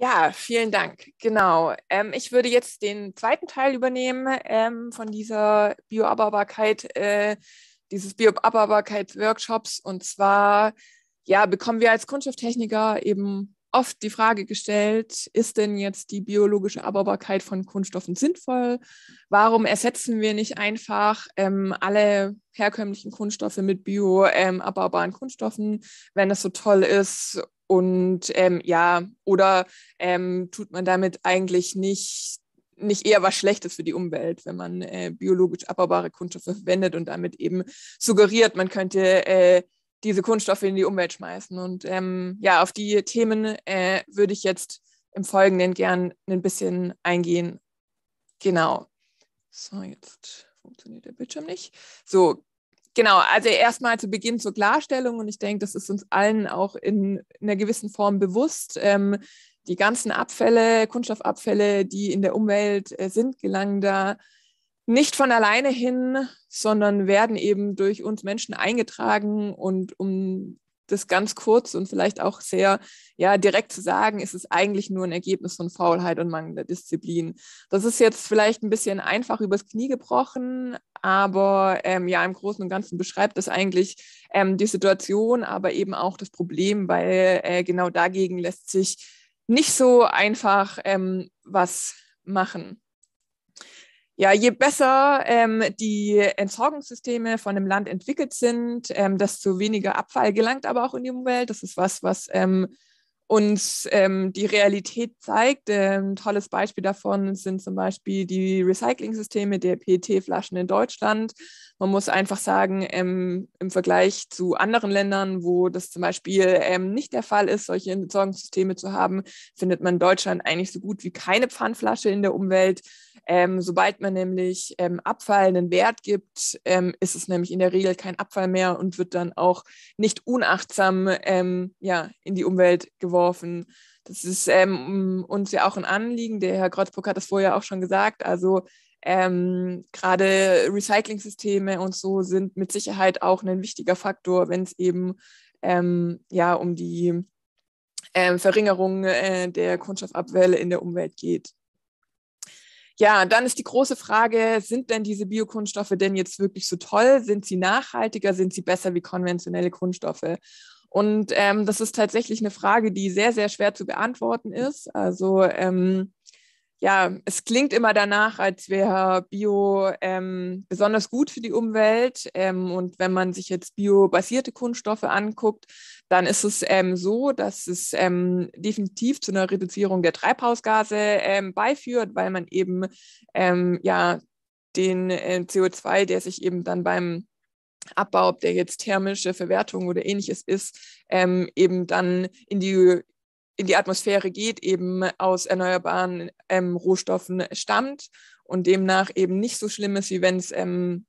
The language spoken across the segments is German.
Ja, vielen Dank. Genau. Ähm, ich würde jetzt den zweiten Teil übernehmen ähm, von dieser Bioabbaubarkeit, äh, dieses Bioabbaubarkeitsworkshops. Und zwar, ja, bekommen wir als Kunststofftechniker eben oft die Frage gestellt, ist denn jetzt die biologische Abbaubarkeit von Kunststoffen sinnvoll? Warum ersetzen wir nicht einfach ähm, alle herkömmlichen Kunststoffe mit bioabbaubaren ähm, Kunststoffen, wenn es so toll ist und ähm, ja, oder ähm, tut man damit eigentlich nicht, nicht eher was Schlechtes für die Umwelt, wenn man äh, biologisch abbaubare Kunststoffe verwendet und damit eben suggeriert, man könnte äh, diese Kunststoffe in die Umwelt schmeißen. Und ähm, ja, auf die Themen äh, würde ich jetzt im Folgenden gern ein bisschen eingehen. Genau. So, jetzt funktioniert der Bildschirm nicht. So, Genau, also erstmal zu Beginn zur Klarstellung und ich denke, das ist uns allen auch in, in einer gewissen Form bewusst. Ähm, die ganzen Abfälle, Kunststoffabfälle, die in der Umwelt äh, sind, gelangen da nicht von alleine hin, sondern werden eben durch uns Menschen eingetragen und um das ganz kurz und vielleicht auch sehr ja, direkt zu sagen, ist es eigentlich nur ein Ergebnis von Faulheit und mangelnder Disziplin. Das ist jetzt vielleicht ein bisschen einfach übers Knie gebrochen, aber ähm, ja, im Großen und Ganzen beschreibt das eigentlich ähm, die Situation, aber eben auch das Problem, weil äh, genau dagegen lässt sich nicht so einfach ähm, was machen ja, je besser ähm, die Entsorgungssysteme von einem Land entwickelt sind, ähm, desto weniger Abfall gelangt aber auch in die Umwelt. Das ist was, was ähm, uns ähm, die Realität zeigt. Ein ähm, tolles Beispiel davon sind zum Beispiel die Recycling-Systeme der PET-Flaschen in Deutschland. Man muss einfach sagen, ähm, im Vergleich zu anderen Ländern, wo das zum Beispiel ähm, nicht der Fall ist, solche Entsorgungssysteme zu haben, findet man in Deutschland eigentlich so gut wie keine Pfandflasche in der Umwelt. Ähm, sobald man nämlich ähm, Abfall einen Wert gibt, ähm, ist es nämlich in der Regel kein Abfall mehr und wird dann auch nicht unachtsam ähm, ja, in die Umwelt geworfen. Das ist ähm, uns ja auch ein Anliegen. Der Herr Grotzburg hat das vorher auch schon gesagt. Also ähm, Gerade Recycling-Systeme und so sind mit Sicherheit auch ein wichtiger Faktor, wenn es eben ähm, ja um die ähm, Verringerung äh, der Kunststoffabwälle in der Umwelt geht. Ja, dann ist die große Frage, sind denn diese Biokunststoffe denn jetzt wirklich so toll? Sind sie nachhaltiger? Sind sie besser wie konventionelle Kunststoffe? Und ähm, das ist tatsächlich eine Frage, die sehr, sehr schwer zu beantworten ist. Also ähm, ja, es klingt immer danach, als wäre Bio ähm, besonders gut für die Umwelt. Ähm, und wenn man sich jetzt biobasierte Kunststoffe anguckt, dann ist es ähm, so, dass es ähm, definitiv zu einer Reduzierung der Treibhausgase ähm, beiführt, weil man eben ähm, ja den äh, CO2, der sich eben dann beim Abbau, ob der jetzt thermische Verwertung oder ähnliches ist, ähm, eben dann in die in die Atmosphäre geht, eben aus erneuerbaren ähm, Rohstoffen stammt und demnach eben nicht so schlimm ist, wie wenn es ähm,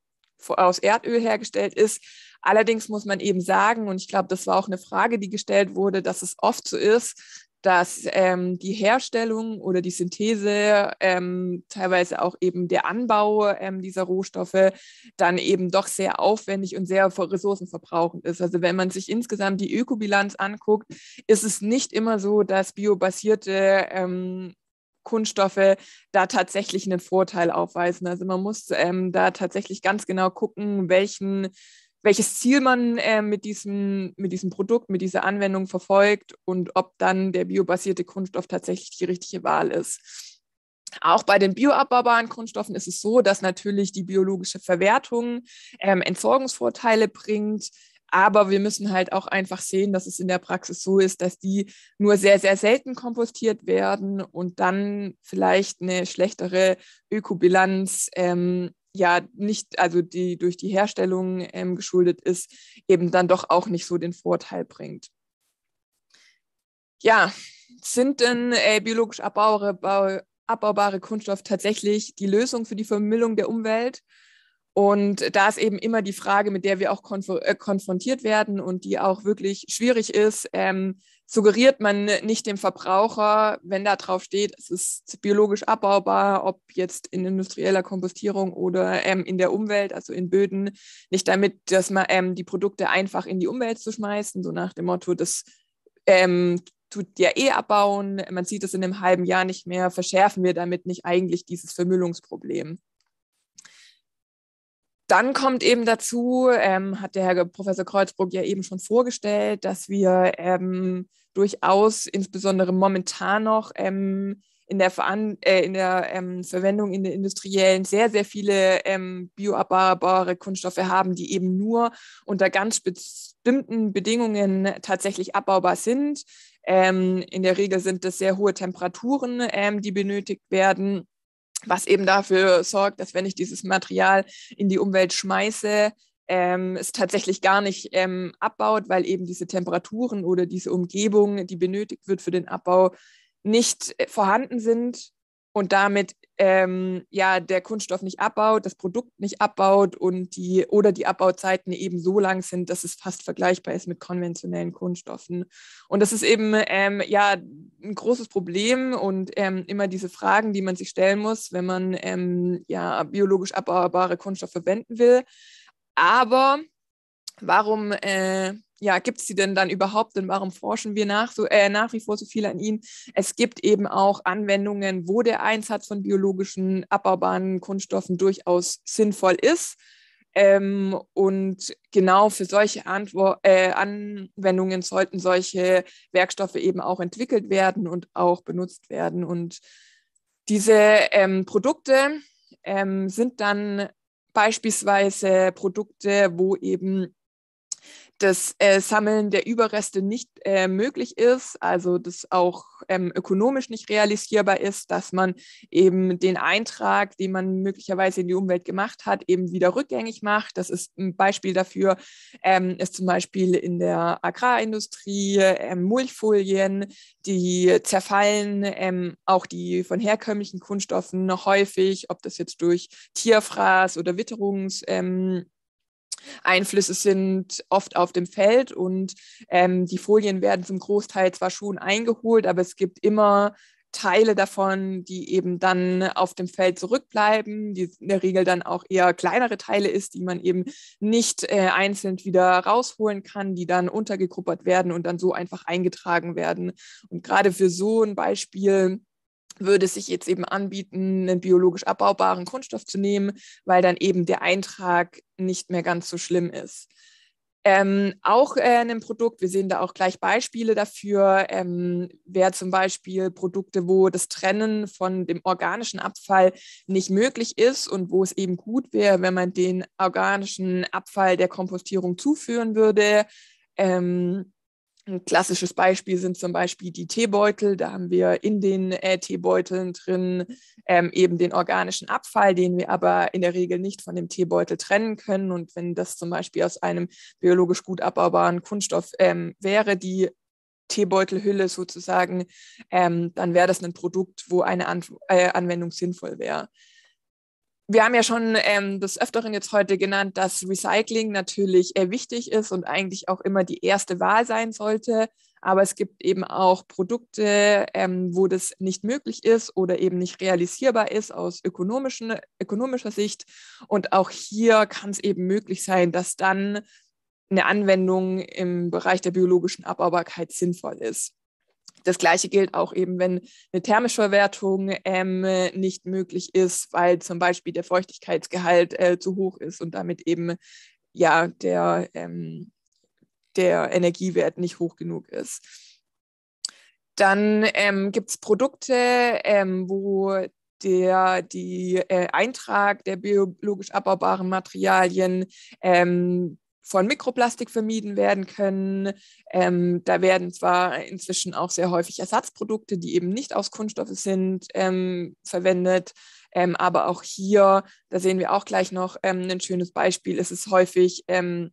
aus Erdöl hergestellt ist. Allerdings muss man eben sagen, und ich glaube, das war auch eine Frage, die gestellt wurde, dass es oft so ist, dass ähm, die Herstellung oder die Synthese, ähm, teilweise auch eben der Anbau ähm, dieser Rohstoffe dann eben doch sehr aufwendig und sehr ressourcenverbrauchend ist. Also wenn man sich insgesamt die Ökobilanz anguckt, ist es nicht immer so, dass biobasierte ähm, Kunststoffe da tatsächlich einen Vorteil aufweisen. Also man muss ähm, da tatsächlich ganz genau gucken, welchen welches Ziel man äh, mit, diesem, mit diesem Produkt, mit dieser Anwendung verfolgt und ob dann der biobasierte Kunststoff tatsächlich die richtige Wahl ist. Auch bei den bioabbaubaren Kunststoffen ist es so, dass natürlich die biologische Verwertung ähm, Entsorgungsvorteile bringt. Aber wir müssen halt auch einfach sehen, dass es in der Praxis so ist, dass die nur sehr, sehr selten kompostiert werden und dann vielleicht eine schlechtere Ökobilanz ähm, ja nicht, also die durch die Herstellung ähm, geschuldet ist, eben dann doch auch nicht so den Vorteil bringt. Ja, sind denn äh, biologisch abbaubare, abbaubare Kunststoff tatsächlich die Lösung für die Vermüllung der Umwelt? Und da ist eben immer die Frage, mit der wir auch konf äh, konfrontiert werden und die auch wirklich schwierig ist, ähm, suggeriert man nicht dem Verbraucher, wenn da drauf steht, es ist biologisch abbaubar, ob jetzt in industrieller Kompostierung oder ähm, in der Umwelt, also in Böden, nicht damit, dass man ähm, die Produkte einfach in die Umwelt zu schmeißen, so nach dem Motto, das ähm, tut ja eh abbauen, man sieht es in einem halben Jahr nicht mehr, verschärfen wir damit nicht eigentlich dieses Vermüllungsproblem dann kommt eben dazu, ähm, hat der Herr Professor Kreuzburg ja eben schon vorgestellt, dass wir ähm, durchaus insbesondere momentan noch ähm, in der, Veran äh, in der ähm, Verwendung in den industriellen sehr, sehr viele ähm, bioabbaubare Kunststoffe haben, die eben nur unter ganz bestimmten Bedingungen tatsächlich abbaubar sind. Ähm, in der Regel sind das sehr hohe Temperaturen, die benötigt werden was eben dafür sorgt, dass wenn ich dieses Material in die Umwelt schmeiße, ähm, es tatsächlich gar nicht ähm, abbaut, weil eben diese Temperaturen oder diese Umgebung, die benötigt wird für den Abbau, nicht äh, vorhanden sind und damit ähm, ja der Kunststoff nicht abbaut, das Produkt nicht abbaut und die oder die Abbauzeiten eben so lang sind, dass es fast vergleichbar ist mit konventionellen Kunststoffen. Und das ist eben ähm, ja ein großes Problem und ähm, immer diese Fragen, die man sich stellen muss, wenn man ähm, ja biologisch abbaubare Kunststoffe verwenden will. Aber warum äh, ja, gibt es die denn dann überhaupt und warum forschen wir nach, so, äh, nach wie vor so viel an ihnen? Es gibt eben auch Anwendungen, wo der Einsatz von biologischen abbaubaren Kunststoffen durchaus sinnvoll ist. Ähm, und genau für solche Antwort, äh, Anwendungen sollten solche Werkstoffe eben auch entwickelt werden und auch benutzt werden. Und diese ähm, Produkte ähm, sind dann beispielsweise Produkte, wo eben das äh, Sammeln der Überreste nicht äh, möglich ist, also das auch ähm, ökonomisch nicht realisierbar ist, dass man eben den Eintrag, den man möglicherweise in die Umwelt gemacht hat, eben wieder rückgängig macht. Das ist ein Beispiel dafür, ähm, ist zum Beispiel in der Agrarindustrie ähm, Mulchfolien, die zerfallen, ähm, auch die von herkömmlichen Kunststoffen noch häufig, ob das jetzt durch Tierfraß oder Witterungs ähm, Einflüsse sind oft auf dem Feld und ähm, die Folien werden zum Großteil zwar schon eingeholt, aber es gibt immer Teile davon, die eben dann auf dem Feld zurückbleiben, die in der Regel dann auch eher kleinere Teile ist, die man eben nicht äh, einzeln wieder rausholen kann, die dann untergegruppert werden und dann so einfach eingetragen werden. Und gerade für so ein Beispiel würde sich jetzt eben anbieten, einen biologisch abbaubaren Kunststoff zu nehmen, weil dann eben der Eintrag nicht mehr ganz so schlimm ist. Ähm, auch äh, ein Produkt, wir sehen da auch gleich Beispiele dafür, ähm, wäre zum Beispiel Produkte, wo das Trennen von dem organischen Abfall nicht möglich ist und wo es eben gut wäre, wenn man den organischen Abfall der Kompostierung zuführen würde. Ähm, ein klassisches Beispiel sind zum Beispiel die Teebeutel. Da haben wir in den äh, Teebeuteln drin ähm, eben den organischen Abfall, den wir aber in der Regel nicht von dem Teebeutel trennen können. Und wenn das zum Beispiel aus einem biologisch gut abbaubaren Kunststoff ähm, wäre, die Teebeutelhülle sozusagen, ähm, dann wäre das ein Produkt, wo eine An äh, Anwendung sinnvoll wäre wir haben ja schon ähm, des Öfteren jetzt heute genannt, dass Recycling natürlich äh, wichtig ist und eigentlich auch immer die erste Wahl sein sollte. Aber es gibt eben auch Produkte, ähm, wo das nicht möglich ist oder eben nicht realisierbar ist aus ökonomischen, ökonomischer Sicht. Und auch hier kann es eben möglich sein, dass dann eine Anwendung im Bereich der biologischen Abbaubarkeit sinnvoll ist. Das gleiche gilt auch eben, wenn eine thermische Verwertung ähm, nicht möglich ist, weil zum Beispiel der Feuchtigkeitsgehalt äh, zu hoch ist und damit eben ja der, ähm, der Energiewert nicht hoch genug ist. Dann ähm, gibt es Produkte, ähm, wo der die, äh, Eintrag der biologisch abbaubaren Materialien ähm, von Mikroplastik vermieden werden können. Ähm, da werden zwar inzwischen auch sehr häufig Ersatzprodukte, die eben nicht aus Kunststoffe sind, ähm, verwendet. Ähm, aber auch hier, da sehen wir auch gleich noch ähm, ein schönes Beispiel, ist es häufig ähm,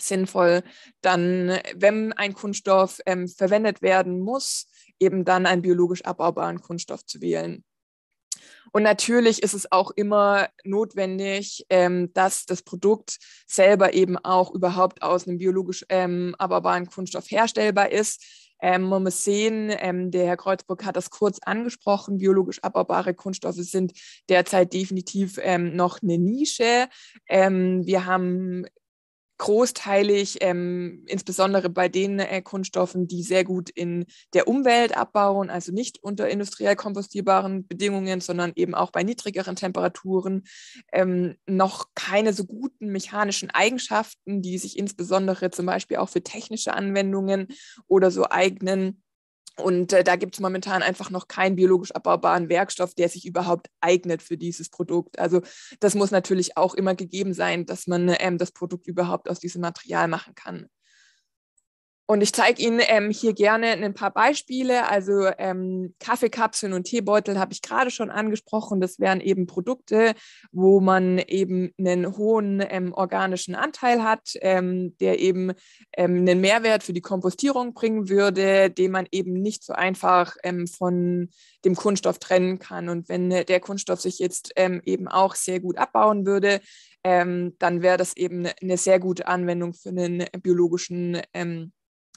sinnvoll, dann, wenn ein Kunststoff ähm, verwendet werden muss, eben dann einen biologisch abbaubaren Kunststoff zu wählen. Und natürlich ist es auch immer notwendig, ähm, dass das Produkt selber eben auch überhaupt aus einem biologisch ähm, abbaubaren Kunststoff herstellbar ist. Ähm, man muss sehen, ähm, der Herr Kreuzburg hat das kurz angesprochen, biologisch abbaubare Kunststoffe sind derzeit definitiv ähm, noch eine Nische. Ähm, wir haben großteilig, ähm, insbesondere bei den äh, Kunststoffen, die sehr gut in der Umwelt abbauen, also nicht unter industriell kompostierbaren Bedingungen, sondern eben auch bei niedrigeren Temperaturen, ähm, noch keine so guten mechanischen Eigenschaften, die sich insbesondere zum Beispiel auch für technische Anwendungen oder so eignen und äh, da gibt es momentan einfach noch keinen biologisch abbaubaren Werkstoff, der sich überhaupt eignet für dieses Produkt. Also das muss natürlich auch immer gegeben sein, dass man ähm, das Produkt überhaupt aus diesem Material machen kann. Und ich zeige Ihnen ähm, hier gerne ein paar Beispiele. Also ähm, Kaffeekapseln und Teebeutel habe ich gerade schon angesprochen. Das wären eben Produkte, wo man eben einen hohen ähm, organischen Anteil hat, ähm, der eben ähm, einen Mehrwert für die Kompostierung bringen würde, den man eben nicht so einfach ähm, von dem Kunststoff trennen kann. Und wenn der Kunststoff sich jetzt eben auch sehr gut abbauen würde, dann wäre das eben eine sehr gute Anwendung für einen biologischen ähm,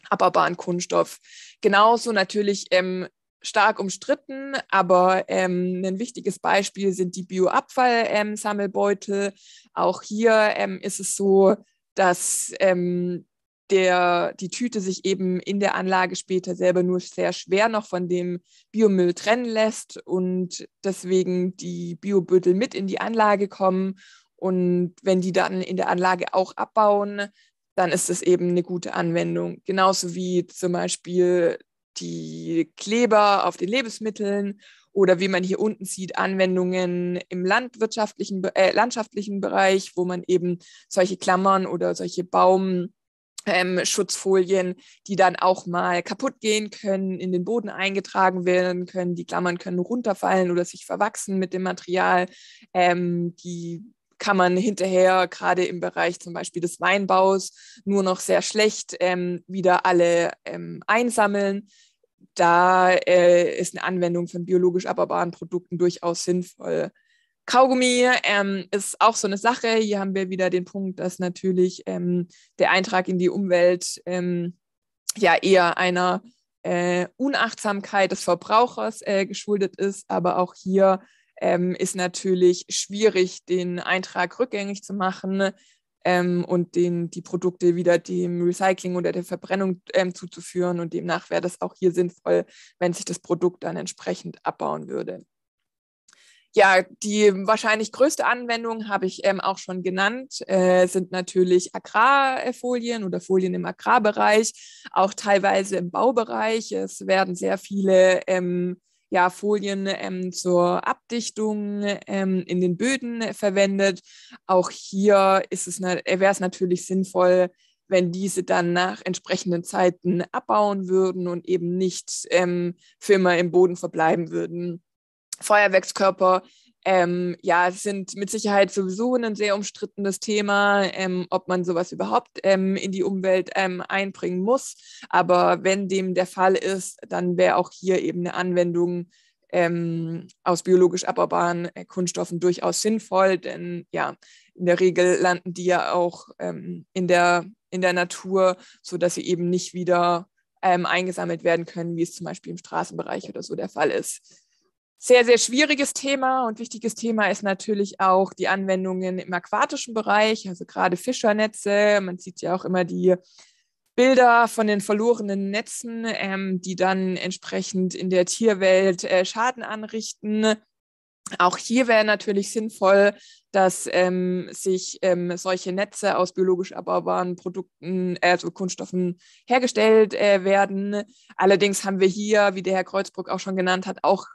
abbaubaren Kunststoff. Genauso natürlich ähm, stark umstritten, aber ähm, ein wichtiges Beispiel sind die Bioabfall-Sammelbeutel. Ähm, auch hier ähm, ist es so, dass ähm, der, die Tüte sich eben in der Anlage später selber nur sehr schwer noch von dem Biomüll trennen lässt und deswegen die Biobüttel mit in die Anlage kommen. Und wenn die dann in der Anlage auch abbauen, dann ist es eben eine gute Anwendung. Genauso wie zum Beispiel die Kleber auf den Lebensmitteln oder wie man hier unten sieht, Anwendungen im landwirtschaftlichen, äh, landschaftlichen Bereich, wo man eben solche Klammern oder solche Baumschutzfolien, ähm, die dann auch mal kaputt gehen können, in den Boden eingetragen werden können. Die Klammern können runterfallen oder sich verwachsen mit dem Material. Ähm, die kann man hinterher gerade im Bereich zum Beispiel des Weinbaus nur noch sehr schlecht ähm, wieder alle ähm, einsammeln. Da äh, ist eine Anwendung von biologisch abbaubaren Produkten durchaus sinnvoll. Kaugummi ähm, ist auch so eine Sache. Hier haben wir wieder den Punkt, dass natürlich ähm, der Eintrag in die Umwelt ähm, ja eher einer äh, Unachtsamkeit des Verbrauchers äh, geschuldet ist. Aber auch hier ähm, ist natürlich schwierig, den Eintrag rückgängig zu machen ähm, und den, die Produkte wieder dem Recycling oder der Verbrennung ähm, zuzuführen. Und demnach wäre das auch hier sinnvoll, wenn sich das Produkt dann entsprechend abbauen würde. Ja, die wahrscheinlich größte Anwendung habe ich ähm, auch schon genannt, äh, sind natürlich Agrarfolien oder Folien im Agrarbereich, auch teilweise im Baubereich. Es werden sehr viele ähm, ja, Folien ähm, zur Abdichtung ähm, in den Böden verwendet. Auch hier wäre es natürlich sinnvoll, wenn diese dann nach entsprechenden Zeiten abbauen würden und eben nicht ähm, für immer im Boden verbleiben würden. Feuerwerkskörper ähm, ja, es sind mit Sicherheit sowieso ein sehr umstrittenes Thema, ähm, ob man sowas überhaupt ähm, in die Umwelt ähm, einbringen muss. Aber wenn dem der Fall ist, dann wäre auch hier eben eine Anwendung ähm, aus biologisch abbaubaren äh, Kunststoffen durchaus sinnvoll, denn ja, in der Regel landen die ja auch ähm, in, der, in der Natur, sodass sie eben nicht wieder eingesammelt werden können, wie es zum Beispiel im Straßenbereich oder so der Fall ist sehr, sehr schwieriges Thema und wichtiges Thema ist natürlich auch die Anwendungen im aquatischen Bereich, also gerade Fischernetze. Man sieht ja auch immer die Bilder von den verlorenen Netzen, ähm, die dann entsprechend in der Tierwelt äh, Schaden anrichten. Auch hier wäre natürlich sinnvoll, dass ähm, sich ähm, solche Netze aus biologisch abbaubaren Produkten, äh, also Kunststoffen, hergestellt äh, werden. Allerdings haben wir hier, wie der Herr Kreuzburg auch schon genannt hat, auch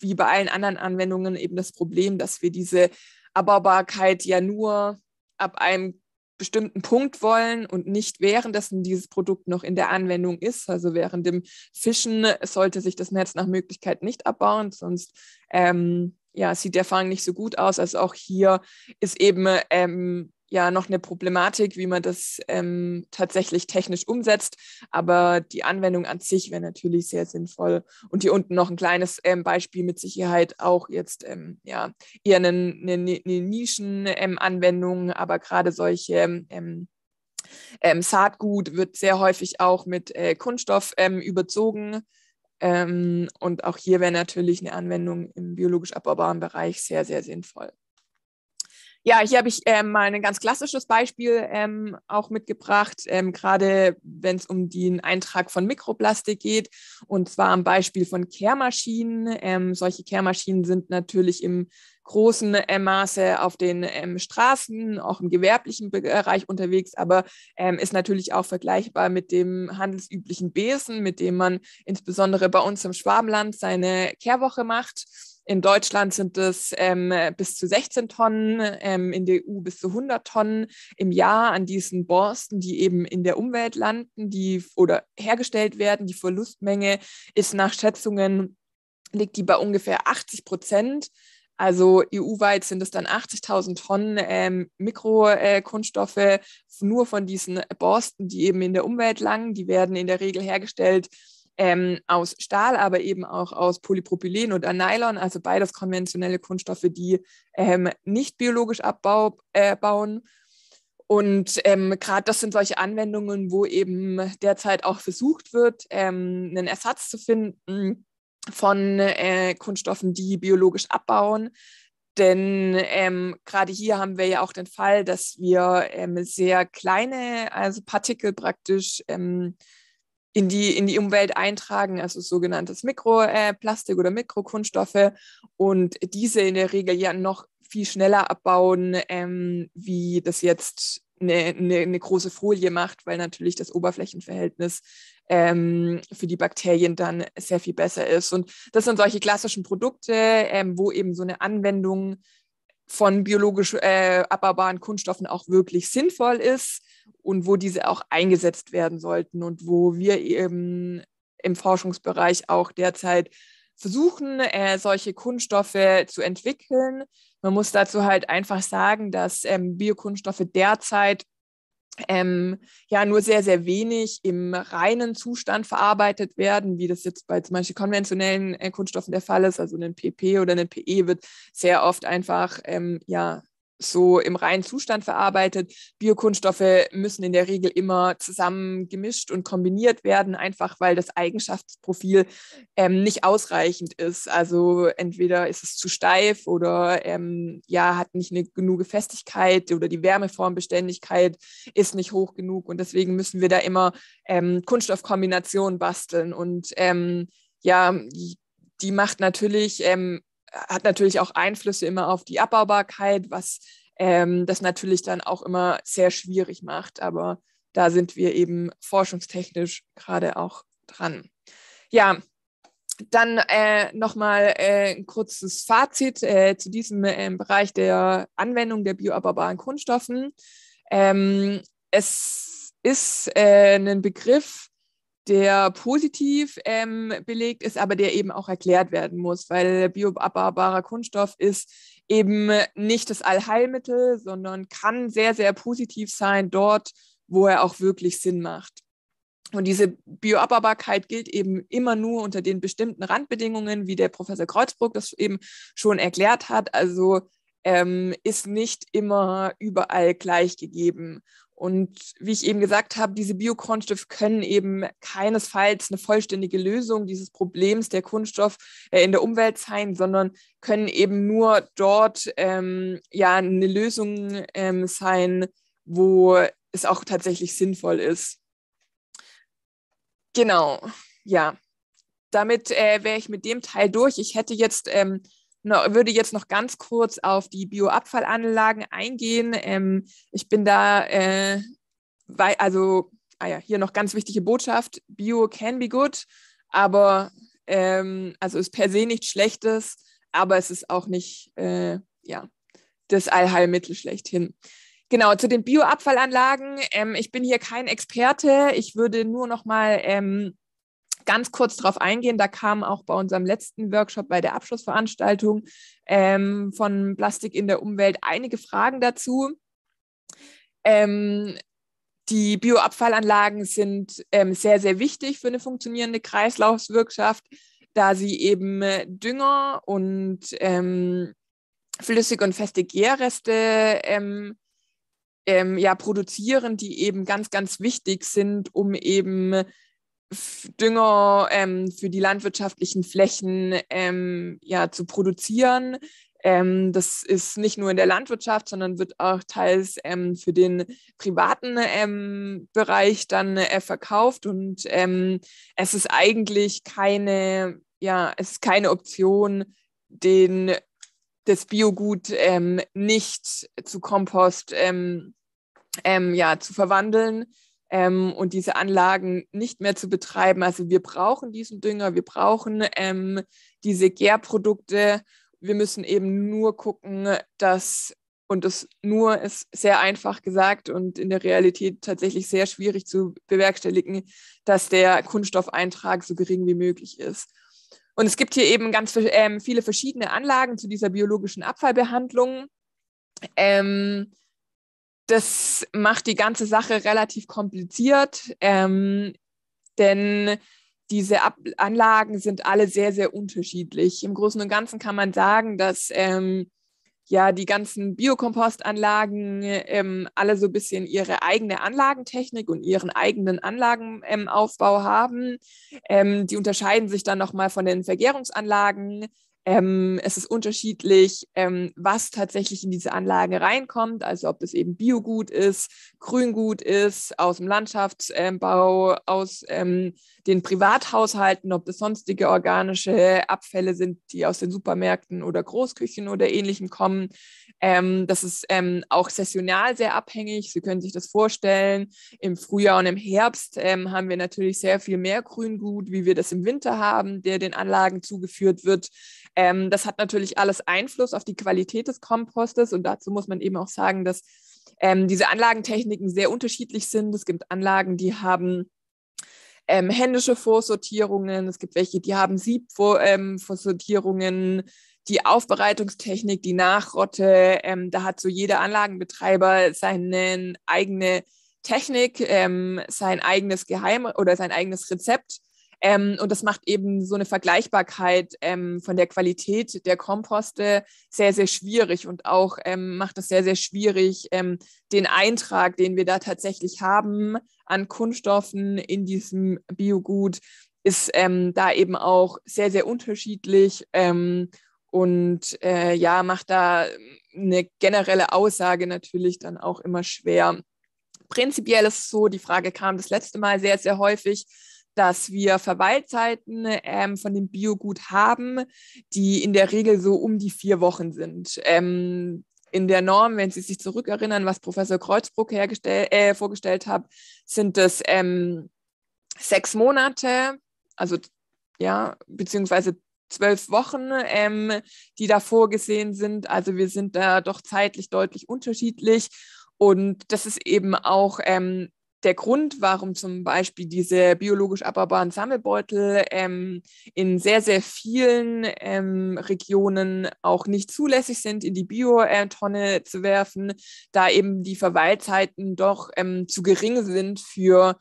wie bei allen anderen Anwendungen eben das Problem, dass wir diese Abbaubarkeit ja nur ab einem bestimmten Punkt wollen und nicht währenddessen dieses Produkt noch in der Anwendung ist. Also während dem Fischen sollte sich das Netz nach Möglichkeit nicht abbauen, sonst ähm, ja, sieht der Fang nicht so gut aus. Also auch hier ist eben ähm, ja noch eine Problematik, wie man das ähm, tatsächlich technisch umsetzt. Aber die Anwendung an sich wäre natürlich sehr sinnvoll. Und hier unten noch ein kleines ähm, Beispiel mit Sicherheit auch jetzt ähm, ja eher eine, eine, eine Nischenanwendung, ähm, aber gerade solche ähm, ähm, Saatgut wird sehr häufig auch mit äh, Kunststoff überzogen. und auch hier wäre natürlich eine Anwendung im biologisch abbaubaren Bereich sehr, sehr sinnvoll. Ja, hier habe ich ähm, mal ein ganz klassisches Beispiel ähm, auch mitgebracht, ähm, gerade wenn es um den Eintrag von Mikroplastik geht. Und zwar am Beispiel von Kehrmaschinen. Ähm, solche Kehrmaschinen sind natürlich im großen äh, Maße auf den ähm, Straßen, auch im gewerblichen äh, Bereich unterwegs, aber ähm, ist natürlich auch vergleichbar mit dem handelsüblichen Besen, mit dem man insbesondere bei uns im Schwabenland seine Kehrwoche macht. In Deutschland sind es ähm, bis zu 16 Tonnen, ähm, in der EU bis zu 100 Tonnen im Jahr an diesen Borsten, die eben in der Umwelt landen, die oder hergestellt werden. Die Verlustmenge ist nach Schätzungen liegt die bei ungefähr 80 Prozent. Also EU-weit sind es dann 80.000 Tonnen ähm, Mikrokunststoffe äh, nur von diesen Borsten, die eben in der Umwelt langen. Die werden in der Regel hergestellt ähm, aus Stahl, aber eben auch aus Polypropylen oder Nylon, also beides konventionelle Kunststoffe, die ähm, nicht biologisch abbauen. Äh, und ähm, gerade das sind solche Anwendungen, wo eben derzeit auch versucht wird, ähm, einen Ersatz zu finden von äh, Kunststoffen, die biologisch abbauen. Denn ähm, gerade hier haben wir ja auch den Fall, dass wir ähm, sehr kleine, also Partikel praktisch ähm, in die, in die Umwelt eintragen, also sogenanntes Mikroplastik äh, oder Mikrokunststoffe und diese in der Regel ja noch viel schneller abbauen, ähm, wie das jetzt eine, eine, eine, große Folie macht, weil natürlich das Oberflächenverhältnis ähm, für die Bakterien dann sehr viel besser ist. Und das sind solche klassischen Produkte, ähm, wo eben so eine Anwendung von biologisch äh, abbaubaren Kunststoffen auch wirklich sinnvoll ist und wo diese auch eingesetzt werden sollten und wo wir eben im Forschungsbereich auch derzeit versuchen, äh, solche Kunststoffe zu entwickeln. Man muss dazu halt einfach sagen, dass ähm, Biokunststoffe derzeit ähm, ja nur sehr, sehr wenig im reinen Zustand verarbeitet werden, wie das jetzt bei zum Beispiel konventionellen äh, Kunststoffen der Fall ist. Also ein PP oder ein PE wird sehr oft einfach ähm, ja, so im reinen Zustand verarbeitet. Biokunststoffe müssen in der Regel immer zusammen gemischt und kombiniert werden, einfach weil das Eigenschaftsprofil ähm, nicht ausreichend ist. Also entweder ist es zu steif oder ähm, ja, hat nicht eine genug Festigkeit oder die Wärmeformbeständigkeit ist nicht hoch genug. Und deswegen müssen wir da immer ähm, Kunststoffkombinationen basteln. Und ähm, ja, die macht natürlich ähm, hat natürlich auch Einflüsse immer auf die Abbaubarkeit, was ähm, das natürlich dann auch immer sehr schwierig macht. Aber da sind wir eben forschungstechnisch gerade auch dran. Ja, dann äh, nochmal äh, ein kurzes Fazit äh, zu diesem äh, Bereich der Anwendung der bioabbaubaren Kunststoffen. Ähm, es ist äh, ein Begriff, der positiv ähm, belegt ist, aber der eben auch erklärt werden muss, weil bioabbaubarer Kunststoff ist eben nicht das Allheilmittel, sondern kann sehr, sehr positiv sein dort, wo er auch wirklich Sinn macht. Und diese Bioabbaubarkeit gilt eben immer nur unter den bestimmten Randbedingungen, wie der Professor Kreuzburg das eben schon erklärt hat. Also ähm, ist nicht immer überall gleich gegeben. Und wie ich eben gesagt habe, diese Biokunststoffe können eben keinesfalls eine vollständige Lösung dieses Problems der Kunststoff äh, in der Umwelt sein, sondern können eben nur dort ähm, ja eine Lösung ähm, sein, wo es auch tatsächlich sinnvoll ist. Genau, ja. Damit äh, wäre ich mit dem Teil durch. Ich hätte jetzt ähm, noch, würde jetzt noch ganz kurz auf die Bioabfallanlagen eingehen. Ähm, ich bin da, äh, weil, also, ah ja, hier noch ganz wichtige Botschaft: Bio can be good, aber ähm, also ist per se nichts Schlechtes, aber es ist auch nicht, äh, ja, das Allheilmittel schlechthin. Genau, zu den Bioabfallanlagen. Ähm, ich bin hier kein Experte. Ich würde nur noch mal ähm, ganz kurz darauf eingehen. Da kam auch bei unserem letzten Workshop bei der Abschlussveranstaltung ähm, von Plastik in der Umwelt einige Fragen dazu. Ähm, die Bioabfallanlagen sind ähm, sehr, sehr wichtig für eine funktionierende Kreislaufwirtschaft, da sie eben äh, Dünger und ähm, flüssige und feste Gärreste ähm, ähm, ja, produzieren, die eben ganz, ganz wichtig sind, um eben Dünger ähm, für die landwirtschaftlichen Flächen ähm, ja, zu produzieren. Ähm, das ist nicht nur in der Landwirtschaft, sondern wird auch teils ähm, für den privaten ähm, Bereich dann äh, verkauft. Und ähm, es ist eigentlich keine, ja, es ist keine Option, den, das Biogut nicht zu Kompost ja, zu verwandeln ähm, und diese Anlagen nicht mehr zu betreiben. Also wir brauchen diesen Dünger, wir brauchen ähm, diese Gärprodukte. Wir müssen eben nur gucken, dass, und das nur ist sehr einfach gesagt und in der Realität tatsächlich sehr schwierig zu bewerkstelligen, dass der Kunststoffeintrag so gering wie möglich ist. Und es gibt hier eben ganz ähm, viele verschiedene Anlagen zu dieser biologischen Abfallbehandlung. Ähm, das macht die ganze Sache relativ kompliziert, ähm, denn diese Ab Anlagen sind alle sehr, sehr unterschiedlich. Im Großen und Ganzen kann man sagen, dass ähm, ja die ganzen Biokompostanlagen ähm, alle so ein bisschen ihre eigene Anlagentechnik und ihren eigenen Anlagenaufbau ähm, haben. Ähm, die unterscheiden sich dann nochmal von den Vergärungsanlagen. Ähm, es ist unterschiedlich, ähm, was tatsächlich in diese Anlage reinkommt, also ob das eben Biogut ist, Grüngut ist, aus dem Landschaftsbau, aus ähm, den Privathaushalten, ob das sonstige organische Abfälle sind, die aus den Supermärkten oder Großküchen oder ähnlichem kommen. Ähm, das ist ähm, auch saisonal sehr abhängig. Sie können sich das vorstellen. Im Frühjahr und im Herbst ähm, haben wir natürlich sehr viel mehr Grüngut, wie wir das im Winter haben, der den Anlagen zugeführt wird. Ähm, das hat natürlich alles Einfluss auf die Qualität des Kompostes und dazu muss man eben auch sagen, dass ähm, diese Anlagentechniken sehr unterschiedlich sind. Es gibt Anlagen, die haben ähm, händische Vorsortierungen, es gibt welche, die haben Siebvorsortierungen, ähm, die Aufbereitungstechnik, die Nachrotte. Ähm, da hat so jeder Anlagenbetreiber seine eigene Technik, ähm, sein eigenes Geheim oder sein eigenes Rezept ähm, und das macht eben so eine Vergleichbarkeit ähm, von der Qualität der Komposte sehr, sehr schwierig und auch ähm, macht es sehr, sehr schwierig, ähm, den Eintrag, den wir da tatsächlich haben an Kunststoffen in diesem Biogut, ist ähm, da eben auch sehr, sehr unterschiedlich ähm, und äh, ja, macht da eine generelle Aussage natürlich dann auch immer schwer. Prinzipiell ist es so, die Frage kam das letzte Mal sehr, sehr häufig, dass wir Verweilzeiten ähm, von dem Biogut haben, die in der Regel so um die vier Wochen sind. Ähm, in der Norm, wenn Sie sich zurückerinnern, was Professor Kreuzbruck äh, vorgestellt hat, sind es ähm, sechs Monate, also ja, beziehungsweise zwölf Wochen, ähm, die da vorgesehen sind. Also wir sind da doch zeitlich deutlich unterschiedlich. Und das ist eben auch ähm, der Grund, warum zum Beispiel diese biologisch abbaubaren Sammelbeutel ähm, in sehr, sehr vielen ähm, Regionen auch nicht zulässig sind, in die Biotonne zu werfen, da eben die Verweilzeiten doch ähm, zu gering sind für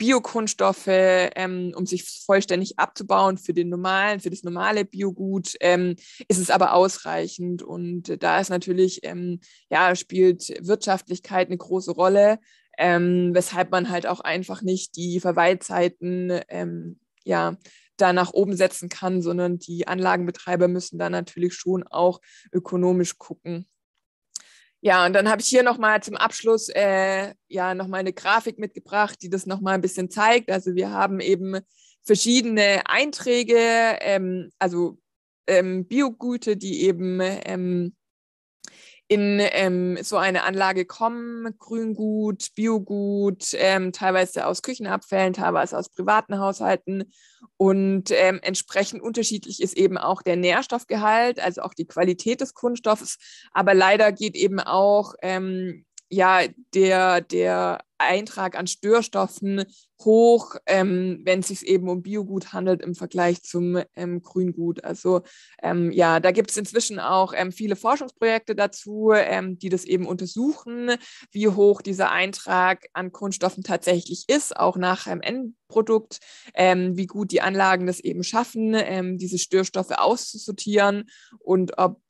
Biokunststoffe, ähm, um sich vollständig abzubauen für den normalen, für das normale Biogut, ähm, ist es aber ausreichend. Und da ist natürlich, ähm, ja, spielt Wirtschaftlichkeit eine große Rolle ähm, weshalb man halt auch einfach nicht die Verweilzeiten ähm, ja, da nach oben setzen kann, sondern die Anlagenbetreiber müssen da natürlich schon auch ökonomisch gucken. Ja, und dann habe ich hier nochmal zum Abschluss äh, ja nochmal eine Grafik mitgebracht, die das nochmal ein bisschen zeigt. Also wir haben eben verschiedene Einträge, ähm, also ähm, Biogüte, die eben ähm, in ähm, so eine Anlage kommen, Grüngut, Biogut, ähm, teilweise aus Küchenabfällen, teilweise aus privaten Haushalten. Und ähm, entsprechend unterschiedlich ist eben auch der Nährstoffgehalt, also auch die Qualität des Kunststoffs. Aber leider geht eben auch ähm, ja, der, der Eintrag an Störstoffen hoch, ähm, wenn es sich eben um Biogut handelt im Vergleich zum ähm, Grüngut. Also ähm, ja, da gibt es inzwischen auch ähm, viele Forschungsprojekte dazu, ähm, die das eben untersuchen, wie hoch dieser Eintrag an Kunststoffen tatsächlich ist, auch nach einem ähm, Endprodukt, wie gut die Anlagen das eben schaffen, diese Störstoffe auszusortieren und ob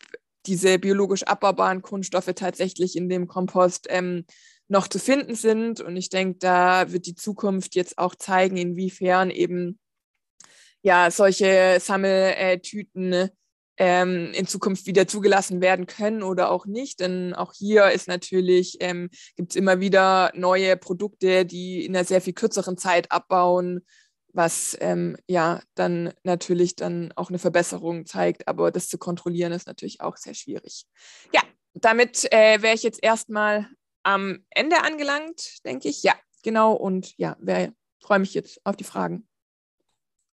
diese biologisch abbaubaren Kunststoffe tatsächlich in dem Kompost ähm, noch zu finden sind. Und ich denke, da wird die Zukunft jetzt auch zeigen, inwiefern eben ja solche Sammeltüten ähm, in Zukunft wieder zugelassen werden können oder auch nicht. Denn auch hier ist natürlich, ähm, gibt es immer wieder neue Produkte, die in einer sehr viel kürzeren Zeit abbauen was ähm, ja dann natürlich dann auch eine Verbesserung zeigt, aber das zu kontrollieren ist natürlich auch sehr schwierig. Ja, damit äh, wäre ich jetzt erstmal am Ende angelangt, denke ich. Ja, genau. Und ja, freue mich jetzt auf die Fragen.